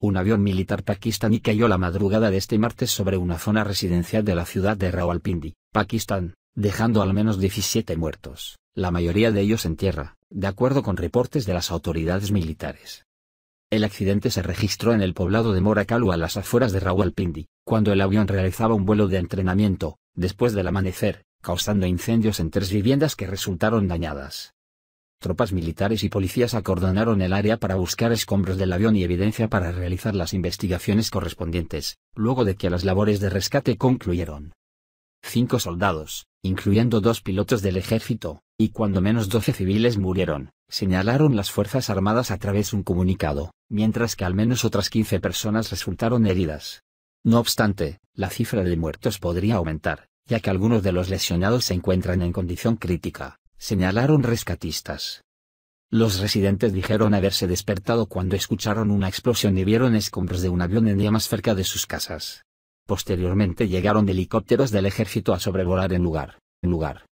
Un avión militar pakistaní cayó la madrugada de este martes sobre una zona residencial de la ciudad de Rawalpindi, Pakistán, dejando al menos 17 muertos, la mayoría de ellos en tierra, de acuerdo con reportes de las autoridades militares. El accidente se registró en el poblado de Morakalu a las afueras de Rawalpindi, cuando el avión realizaba un vuelo de entrenamiento, después del amanecer, causando incendios en tres viviendas que resultaron dañadas tropas militares y policías acordonaron el área para buscar escombros del avión y evidencia para realizar las investigaciones correspondientes, luego de que las labores de rescate concluyeron. Cinco soldados, incluyendo dos pilotos del ejército, y cuando menos doce civiles murieron, señalaron las Fuerzas Armadas a través de un comunicado, mientras que al menos otras 15 personas resultaron heridas. No obstante, la cifra de muertos podría aumentar, ya que algunos de los lesionados se encuentran en condición crítica, señalaron rescatistas. Los residentes dijeron haberse despertado cuando escucharon una explosión y vieron escombros de un avión en llamas cerca de sus casas. Posteriormente llegaron helicópteros del ejército a sobrevolar el lugar. En lugar.